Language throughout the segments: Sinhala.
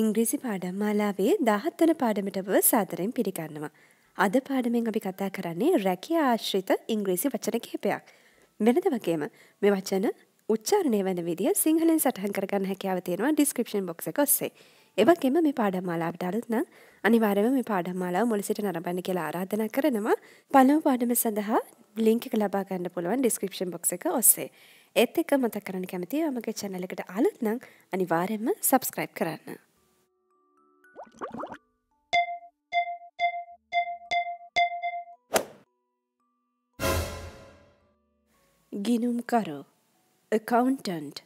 ඉංග්‍රීසි පාඩම් මාලාවේ දහත්වන පාඩමිටව සාතරයෙන් පිළිගන්නවා. අද පාඩමෙන් අපි කතා කරන්නේ රැකිය ආශ්‍රිත ඉංග්‍රීසි වචන කිහිපයක්. වෙනද වගේම මේ වචන උච්චාරණය වන විදිිය සිංහලෙන් සටහන් කරගන්න හැකියාව තියෙනවා ඩිස්ක්‍රපෂන් බොක්ස කොස්සේ. එවගේම මේ පාඩම් මාලාවට අලුත්න අනිවාර්යම මේ පාඩම් මාලාව මොලසිට නරබන්න කියලා ආරාධනා කරනවා පලව පාඩම සඳහා ලිංක ලබා ගන්න පුළුවන් ඩිස්ක්‍රපෂන් බොක්ස එක ඔස්සේ. ඒත් එක්ක මතක් කරන්න කැමතිය මගේ චැනලකට අලුත්නං අනිවාර්යෙන්ම සබස්ක්‍රයිබ් කරන්න. ගිනුම්කරු accountant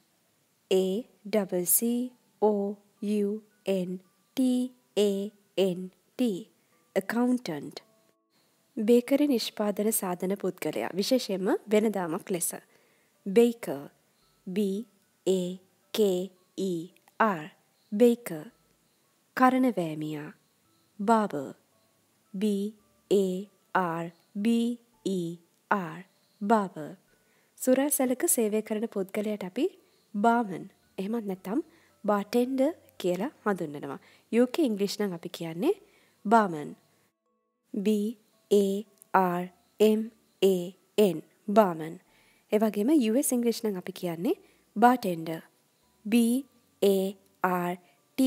A C C O U N T A N T accountant bakery නිෂ්පාදන සාධන පුද්ගලයා විශේෂයෙන්ම වෙනදාමක් ලෙස baker B A K E R baker කරනවෑමියා barber b a r b e r barber සුරල් සැලක සේවය කරන පුද්ගලයට අපි බාමන් එහෙමත් නැත්තම් බාටෙන්ඩ කියලා හඳුන්නනවා UK ඉංග්‍රිෂ් නම් අපි කියන්නේ බාමන් B A R M A N බාමන් ඒ වගේම US ඉංග්‍රීසි නම් අපි කියන්නේ bartender B A R T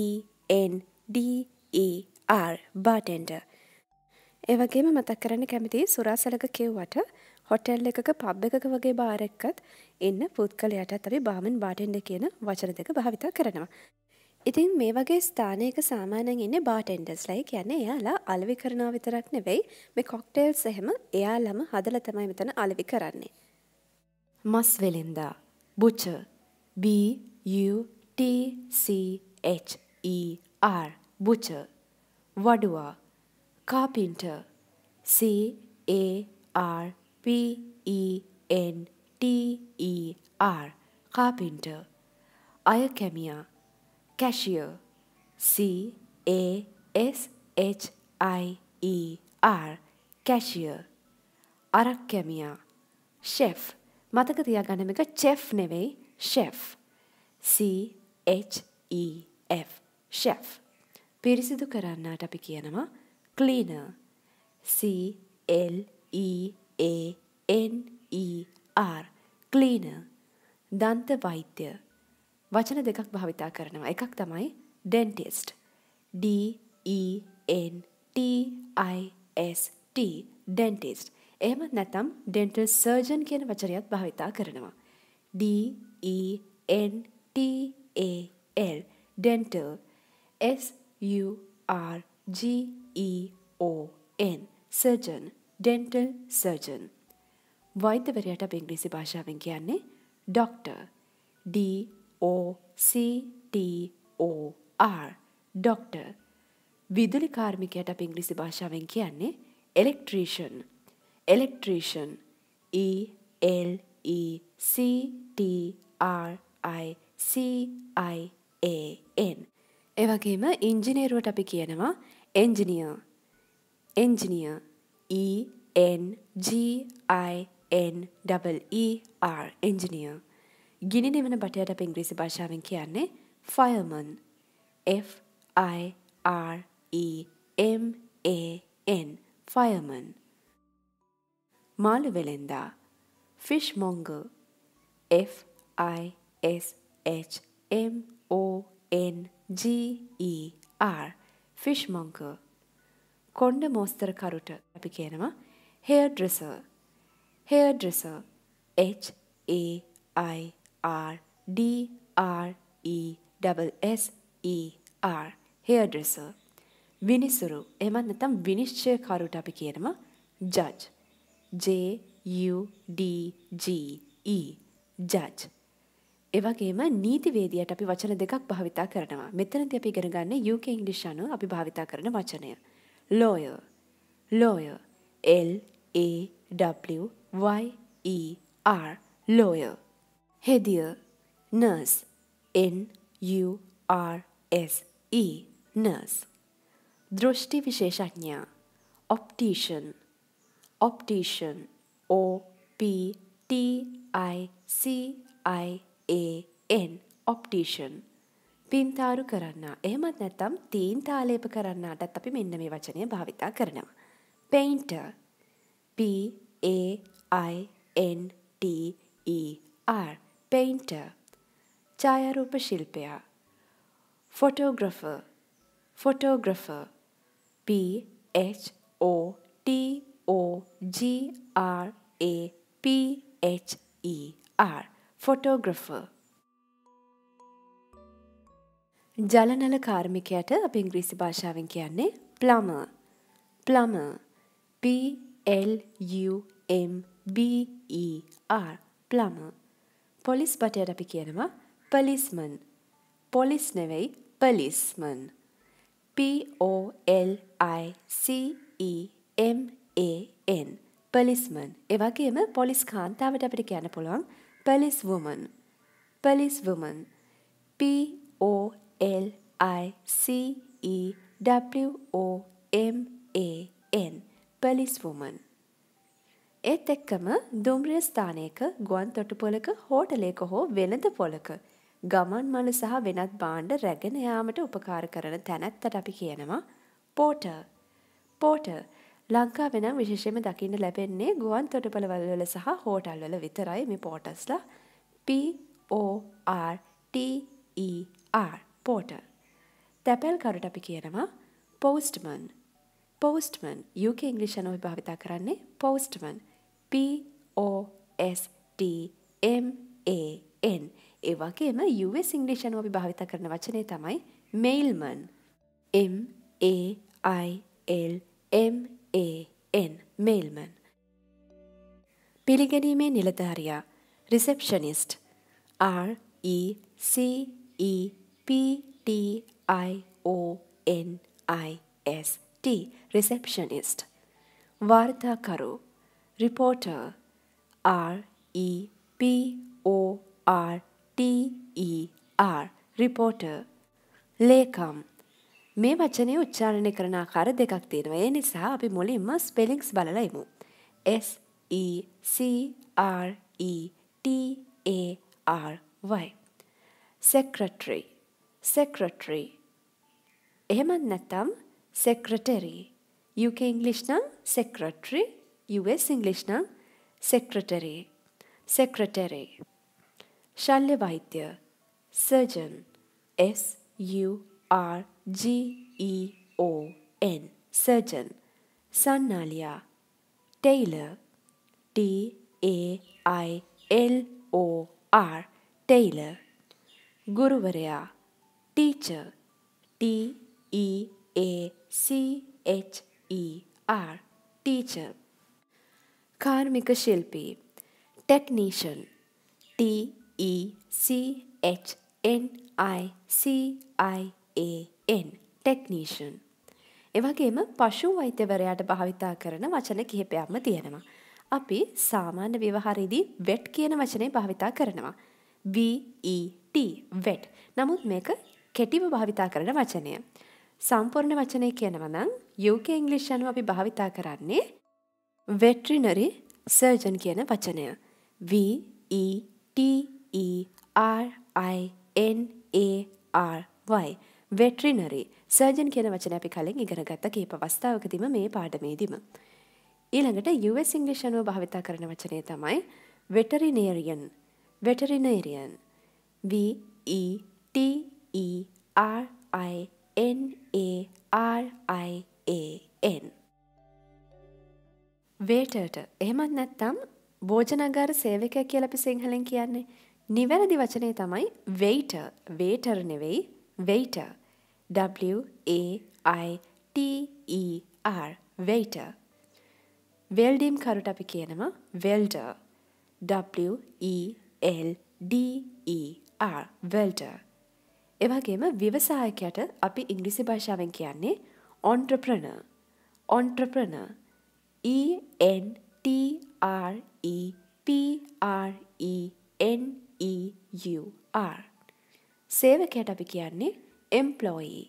E N D E R බාටෙන්ඩ. ඒවගේම මතක් කරන්න කැමති සුරාසලක කිව්වට හොටෙල් එකක පබ් එකක වගේ බාරෙක්කත් එන්න පුද්ගලයට ඇතවි බාමන් බාටෙන්ඩ කියන වචන දෙක භාවිතා කරනවා. ඉතින් මේ වගේ ස්ථානයක සාමානයෙන් ඉන්න බාටෙන්ඩස්ලයි කියන්නේ එයාලා අලවි කරනා විතරක් නෙවෙයි මේ කොක්ටේල්ස් එහෙම එයාලම හදලා තමයි මෙතන අලවි කරන්නේ. මස් වෙලින්දා බුච B U T C H E R butcher Wadua, carpenter C A R P E N T E R carpenter Ayakemia cashier C A S H I E R cashier Arakemia chef මතක තියාගන්න මේක chef නෙවෙයි chef C H E F chef. පිරිසිදු කරන්නට අපි කියනවා cleaner. C L E A N E R cleaner. දන්ත වෛද්‍ය. වචන දෙකක් භාවිතා කරනවා. එකක් තමයි dentist. D E N T I S T dentist. එහෙමත් නැත්නම් dental surgeon කියන වචනයත් භාවිතා කරනවා. D E N T A L dental S U R G E O N surgeon dental surgeon වෛද්‍යවරයාට අප ඉංග්‍රීසි භාෂාවෙන් කියන්නේ doctor D O C T O R doctor විදුලි කාර්මිකයාට අප ඉංග්‍රීසි භාෂාවෙන් කියන්නේ electrician electrician E L E C T R I C I A N එවගේම ඉංජිනේරුවට අපි කියනවා එන්ජිනියර්. Engineer ENGINER engineer. ගිනි නිවන බටයට අප ඉංග්‍රීසි භාෂාවෙන් කියන්නේ ෆයර්මන් FIREMAN ෆයර්මන් e මාළු වෙළෙන්දා fishmonger FISHMONGER G E R fishmonger කොණ්ඩ මෝස්තර කරුට අපි කියනවා hair dresser hair dresser H A I R D R E S E R hair dresser විනිසුරු එමත් නැත්නම් විනිශ්චයකරුට අපි කියනවා judge J U D G E judge එවගේම නීතිවේදියට අපි වචන දෙකක් භාවිතා කරනවා. මෙතනදී අපි ඉගෙන ගන්න UK ඉංග්‍රීසි අනුව අපි භාවිතා කරන වචනය. lawyer lawyer L A W Y E R lawyer හෙදිය nurse N U R S E nurse දෘෂ්ටි විශේෂඥයා optician optician O P T I C I ඒන් ඔප්ටීෂන් පින්තාරු කරන්න එහමත් නැත්තම් තීන් තාලේප කරන්නටත් අපි මෙන්න මේ වචනය භාවිතා කරනවා. පෙයින්ට පAINTER පෙයින්ට e ඡායරූප ශිල්පයා ෆොටෝග්‍රෆ ෆොටෝග්‍රෆ PHOTOGRAPHER ෆොටෝග්‍රෆර් ජලනල කාර්මිකයට අප ඉංග්‍රීසි භාෂාවෙන් කියන්නේ plumber plumber PLUMBER plumber police e බටයට අපි කියනවා පලිස්මන් පොලිස් නෙවෙයි පලිස්මන් POLICEMAN පලිස්මන් එවගේම පොලිස් කාන්තාවට අපිට කියන්න පුළුවන් Police woman. Police woman. P O L I C E W O M A N. Police woman. ඒත් එක්කම දුම්රිය ස්ථානයක ගුවන් තොටුපොළක හෝටලයක හෝ වෙනද පොලක ගමන් මළු සහ වෙනත් බාණ්ඩ රැගෙන යාමට උපකාර කරන තැනැත්තට අපි කියනවා පෝටර්. පෝටර් ලංකා වෙනම් විශේෂම දකින්න ලැබෙන්නේ ගුවන් තොටපළවල්වල සහ හෝටල්වල විතරයි මේ පෝටස්ලා පෝRTER පෝටර් තැපැල් කරුට අපි කියනවා පෝස්ටමන් පෝස්ටමන් යුක ඉංගලිෂනොයි භාවිතා කරන්නේ පෝස්ටමන් පෝස්ටමන් ඒවගේම US ඉංගලිෂනෝ අපි භාවිත කරන වචනය තමයි mailman MAIL A N mailman පිළිගැනීමේ නිලධාරියා receptionist R E C E P T I O N I S T receptionist වාර්තාකරු reporter R E P O R T E R reporter ලේකම් මේ වචනය උච්චාරණය කරන ආකාර දෙකක් තියෙනවා. ඒ නිසා අපි මුලින්ම ස්පෙලිංස් බලලා ඉමු. S E C R E T A R Y. secretary secretary එහෙමත් නැත්නම් secretary UK English නම් secretary US English නම් secretary secretary ශල්‍ය වෛද්‍ය surgeon S U R G E O N surgeon सनालिया tailor T A I L O R tailor गुरुवरिया teacher T E A C H E R teacher कार्मिक शिल्पी technician T E C H N I C I TEN technician. එවගේම පශු වෛත්‍යවරයාට භාවිතා කරන වචන කිහිපයක්ම තියෙනවා. අපි සාමාන්‍ය ව්‍යවහාරයේදී වෙට් කියන වචනේ භාවිතා කරනවා. E VET vet. නමුත් මේක කෙටිව භාවිතා කරන වචනය. සම්පූර්ණ වචනය කියනවා නම් UK ඉංග්‍රීසි අනුව අපි භාවිතා කරන්නේ veterinary surgeon කියන වචනය. V E T E R I N A R Y veterinary surgeon කියන වචන අපි කලින් ඉගෙනගත්ත කීප අවස්ථාවකදීම මේ පාඩමේදීම. ඊළඟට US ඉංග්ලිෂ් අනුව භාවිතා කරන වචනය තමයි වෙටරිනේරියන් වෙටරිනේරියන් V E T E R I N A R I A N වේටර්ට එහෙමත් නැත්නම් භෝජනාගාර සේවකයා කියලා අපි සිංහලෙන් කියන්නේ. නිවැරදි වචනේ තමයි වේටර් වේටර් නෙවෙයි waiter W A I T E R waiter. වෙල්ඩීම් කරුට අපි කියනම වෙල්ඩ WELDER වෙල්ඩ එවගේම e e විවසායකයට අපි ඉංග්‍රිසි භාෂාවෙන් කියන්නේ ඔන්ට්‍රප්‍රන ඔන්ට්‍රප්‍රන ENTREPRENEUR e සේවකයට අපි කියන්නේ employee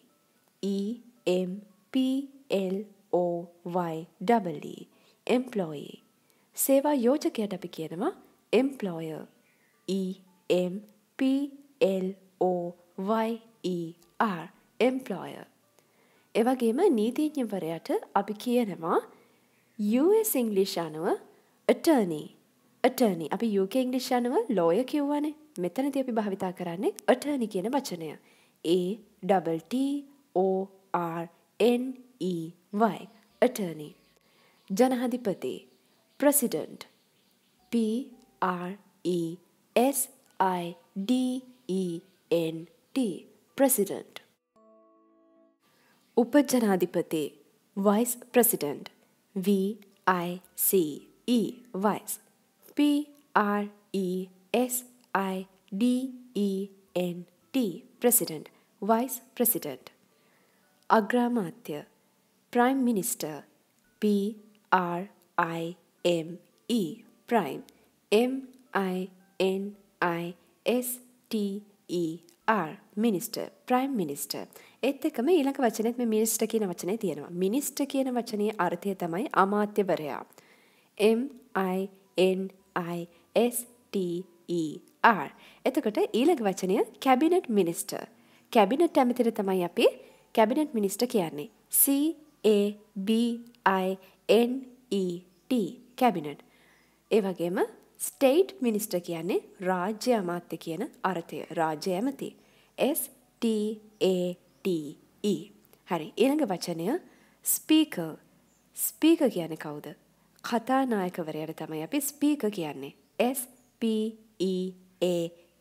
E M P L O Y E employee සේවා යෝජකයට අපි කියනවා employer E M P L O Y E R employer එවගේම නීතිඥවරයට අපි කියනවා US ඉංග්ලිෂ් අනුව attorney attorney අපි UK ඉංග්ලිෂ් අනුව lawyer කියවනේ මෙතනදී අපි භාවිතා කරන්නේ attorney කියන වචනය A double T O R N E Y attorney जनाधिपति president P R E S I D E N T president उपजनाधिपति vice president V I C E vice P R E S I D E N T president Vice President, Agramatya, Prime Minister, P R I M E, Prime, M I N I S T E R, Minister, Prime Minister. ඒත් එකම ඊළඟ වචනේත් මේ මිනිස්ටර් කියන වචනේ තියෙනවා. මිනිස්ටර් කියන වචනේ අර්ථය තමයි අමාත්‍යවරයා. M I N I S T E R. එතකොට ඊළඟ වචනය කැබිනට් මිනිස්ටර්. කැබිනට් ඇමතිර තමයි අපි කැබිනට් මිනිස්ට කියන්නේ. CABINET cabinet. ඒ වගේම ස්ටේට් මිනිස්ට කියන්නේ රාජ්‍ය අමාත්‍ය කියන අර්ථය රාජ්‍ය ඇමති. STATE. හරි ඊළඟ වචනය ස්පීකර්. ස්පීකර් කියන්නේ කවුද? කතානායකවරයාට තමයි අපි ස්පීකර් කියන්නේ. S P E A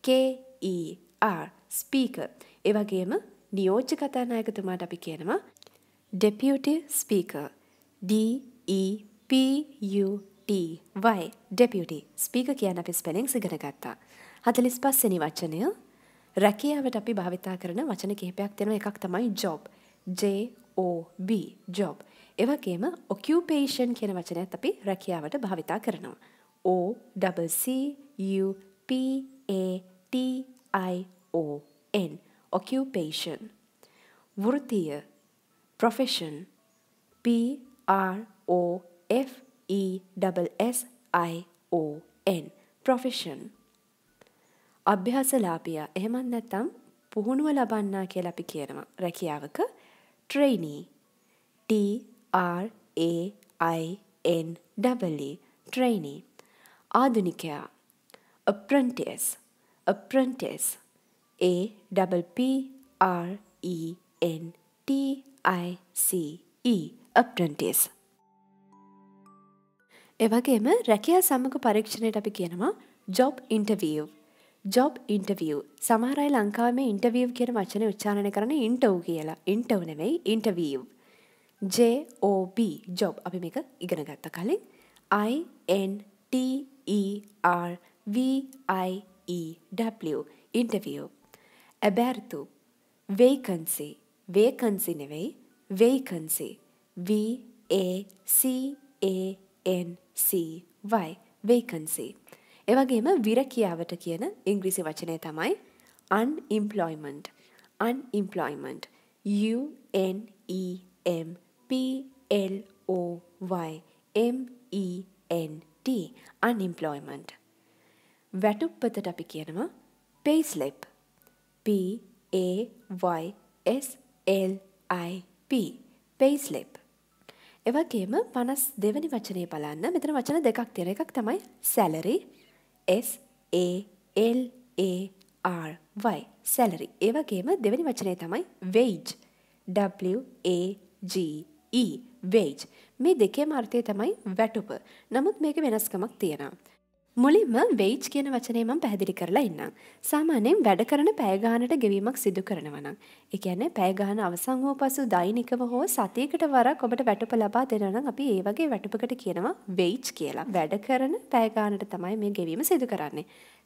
K E R speaker. එවගේම නියෝජ්‍ය කතානායකතුමාට අපි කියනවා deputy speaker DEPUTY deputy speaker e කියන අපි ස්පෙලින් සිගෙන ගත්තා. හතලිස් පස්සනි වචනය රැකියාවට අපි භාවිතා කරන වචන කිහිපයක් දෙන එකක් තමයි ජොබ් JOB ජොබ් එවගේම ඔකියුපේෂන් කියන වචනයත් අපි රැකියාවට භාවිතා කරනවා OCUPATION occupation, වෘතිය, profession, P R O F E S I O N, profession. අභ්‍යාසලාභියා එහෙමත් නැත්නම් පුහුණුව ලබන්නා කියලා අපි කියනවා. රැකියාවක trainee T R A I N E, e. trainee ආධුනිකයා apprentice apprentice A P P R E N T I C E apprentice. එවගේම රැකයා සමග පරීක්ෂණයට අපි කියනවා ජොබ් ඉන්ටවව්. ජොබ් ඉන්ටවව් සමහරයි ලංකාම ඉන්ටවව් කියෙන වචන උච්චාණය කරන ඉන්ටව් කියලා ඉන්ටවනෙවෙයි ඉන්ටවව්. ජෝB ජොබ් අපි මේක ඉගෙන ගත්ත කලින් e e INTERVIEW ඉන්ටවව් అబెర్తు vacancy vacancy නෙවෙයි vacancy V A C A N C Y వేකన్సీ ඒ වගේම විරකියාවට කියන ඉංග්‍රීසි වචනය තමයි unemployment unemployment U N E M P L O Y M E N T unemployment වැටුප්පතට අපි කියනවා payslip P A Y S L I P payslip එවගේම 52 වෙනි වචනේ බලන්න මෙතන වචන දෙකක් තියෙන එකක් තමයි salary S A L A R Y salary ඒ වගේම දෙවෙනි වචනේ තමයි wage W A G E wage මේ දෙකේම අර්ථය තමයි වැටුප. නමුත් මේක වෙනස්කමක් තියෙනවා. මුලින්ම වෙයිච් කියන වචනේ මම පැහැදිලි කරලා ඉන්නම්. සාමාන්‍යයෙන් වැඩ කරන පැය ගානට ගෙවීමක් සිදු කරනවා නම්, ඒ කියන්නේ පැය ගාන අවසන් වූ පසු දෛනිකව හෝ සතියකට වරක් ඔබට වැටුප ලබා දෙනවා නම් අපි ඒ වගේ වැටුපකට කියනවා වෙයිච් කියලා. වැඩ කරන පැය ගානට තමයි මේ ගෙවීම සිදු කරන්නේ.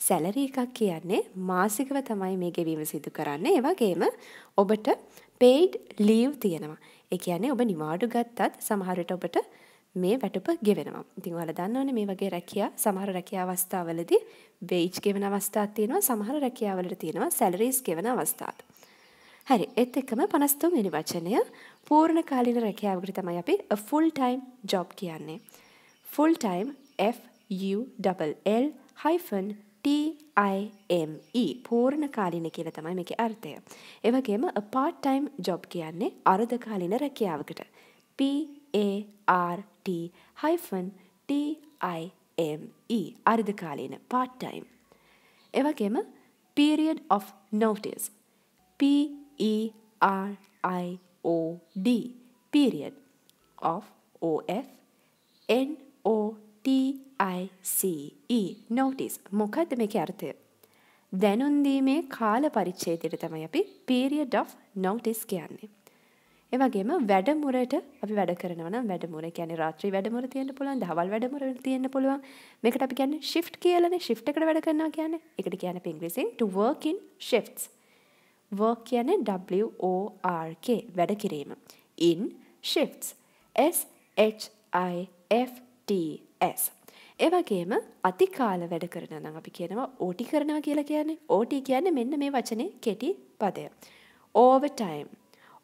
සැලරි එකක් කියන්නේ මාසිකව තමයි මේ ගෙවීම සිදු කරන්නේ. ඒ වගේම ඔබට paid leave තියෙනවා. ඒ කියන්නේ ඔබ නිවාඩු ගත්තත් සමහරට ඔබට මේ වැටුප ගෙවෙනවා. ඉතින් ඔයාලා දන්නවනේ මේ වගේ රැකියා සමහර රැකියා අවස්ථාවලදී වේජ් ගෙවන අවස්ථාවක් තියෙනවා සමහර රැකියාවලට තියෙනවා සැලරිස් ගෙවන අවස්ථාත්. හරි ඒත් එක්කම 53 වෙනි වචනය පූර්ණ කාලීන රැකියාවකට තමයි අපි a full time job කියන්නේ. full time F U L L hyphen TIME පූර්ණ කාලින කියල තමයි මේක අර්ථය. එවගේම පාට්ටයිම් ජොබ් කියන්නේ අර්ධකාලින රැකියාවකට. P-A-R-T-T-I-M-E අර්ධකාලීන part time. එවගේම period of notice P-E-R-I-O-D period of O-F e. N-O-T-I-C-E notice මොකක්ද මේක අර්ථය දැනුන්දීමේ කාල පරිච්ඡේදයට තමයි අපි period of notice කියන්නේ. ඒවගේම වැඩමුරට අපි වැඩ කරනවන වැඩමුර කියන රාත්‍රී වැඩමුර තියන්න පුළුවන් දහවල් වැඩමුර තියන්න පුළුවන් මේකට අපි කියන්න ශිප් කියලන ශිප්ට එකට වැඩ කරනවා කියන එකට කියන පිංග්‍රිසින් workin shifts work කියන WORK වැඩ කිරීම in shifts S H I F T S ඒවගේම අතිකාල වැඩ කරන නම් අපි කියනවා ඕටි කරනවා කියලා කියන්නේ ඕටි කියන්නේ මෙන්න මේ වචනේ කෙටි පදය overtime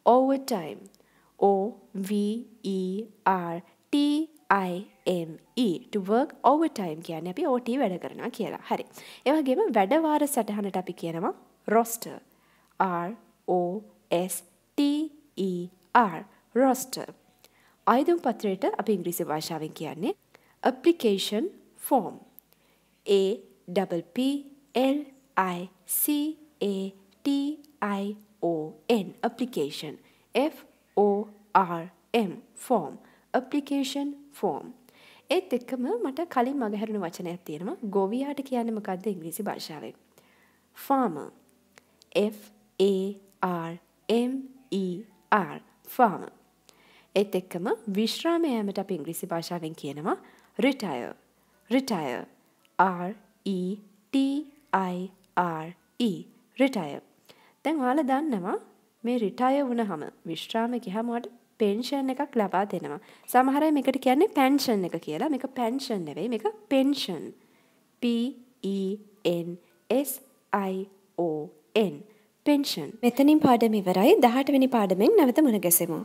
over time O V E R T I ME to work overtime කියන්නේ අපි OT වැඩ කරනවා කියලා. හරි. ඒ වගේම වැඩ වාර සටහනට අපි කියනවා roster. R O S T E R roster. ආයතන පත්‍රයට අපි ඉංග්‍රීසි භාෂාවෙන් කියන්නේ application form. A P P L I C A T I O N application F O R M form application form ඒත් එක්කම මට කලින් මගහැරුණු වචනයක් තියෙනවා ගොවියාට කියන්නේ මොකද්ද ඉංග්‍රීසි භාෂාවෙන් farmer F A R M E R farmer ඒත් එක්කම විශ්‍රාම යාමට අපි ඉංග්‍රීසි භාෂාවෙන් කියනවා retire retire R E T I R E retire දැන් ඔයාලා දන්නවා මේ රිටාය වුණාම විශ්‍රාම ගියාමට පෙන්ෂන් එකක් ලබා දෙනවා. සමහර අය මේකට කියන්නේ පෙන්ෂන් එක කියලා. මේක පෙන්ෂන් නෙවෙයි මේක pension. P E N S I O N pension. මෙතනින් පාඩම ඉවරයි 18 වෙනි පාඩමෙන් නැවත මුණ ගැසෙමු.